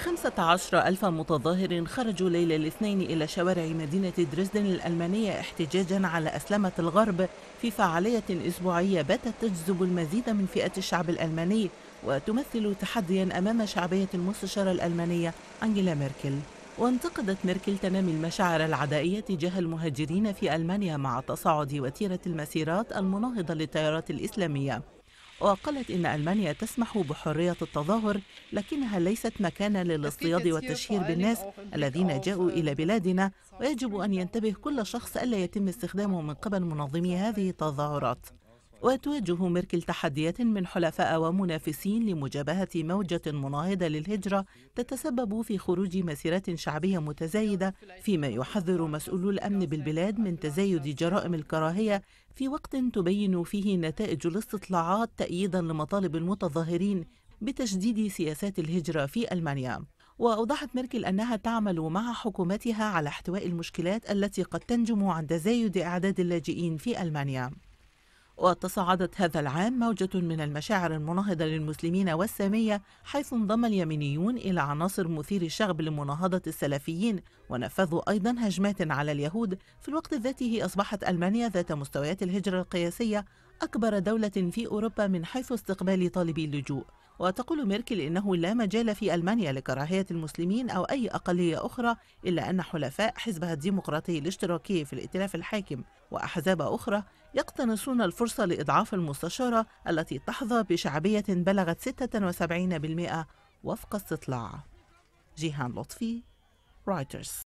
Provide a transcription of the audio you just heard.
15 ألف متظاهر خرجوا ليلة الاثنين إلى شوارع مدينة دريسدن الألمانية احتجاجا على أسلمة الغرب في فعالية أسبوعية باتت تجذب المزيد من فئات الشعب الألماني وتمثل تحديا أمام شعبية المستشارة الألمانية أنجيلا ميركل وانتقدت ميركل تنامي المشاعر العدائية تجاه المهاجرين في ألمانيا مع تصاعد وتيرة المسيرات المناهضة للتيارات الإسلامية وقالت إن ألمانيا تسمح بحرية التظاهر لكنها ليست مكانا للاصطياد والتشهير بالناس الذين جاءوا إلى بلادنا ويجب أن ينتبه كل شخص ألا يتم استخدامه من قبل منظمي هذه التظاهرات وتواجه ميركل تحديات من حلفاء ومنافسين لمجابهة موجة مناهضة للهجرة تتسبب في خروج مسيرات شعبية متزايدة فيما يحذر مسؤولو الأمن بالبلاد من تزايد جرائم الكراهية في وقت تبين فيه نتائج الاستطلاعات تأييدا لمطالب المتظاهرين بتشديد سياسات الهجرة في ألمانيا وأوضحت ميركل أنها تعمل مع حكومتها على احتواء المشكلات التي قد تنجم عن تزايد أعداد اللاجئين في ألمانيا وتصاعدت هذا العام موجة من المشاعر المناهضة للمسلمين والسامية حيث انضم اليمينيون إلى عناصر مثير الشغب لمناهضة السلفيين ونفذوا أيضا هجمات على اليهود في الوقت ذاته أصبحت ألمانيا ذات مستويات الهجرة القياسية أكبر دولة في أوروبا من حيث استقبال طالبي اللجوء وتقول ميركل إنه لا مجال في ألمانيا لكراهية المسلمين أو أي أقلية أخرى إلا أن حلفاء حزبها الديمقراطي الاشتراكي في الائتلاف الحاكم وأحزاب أخرى يقتنصون الفرصة لإضعاف المستشارة التي تحظى بشعبية بلغت 76% وفق استطلاع جيهان لطفي رايترز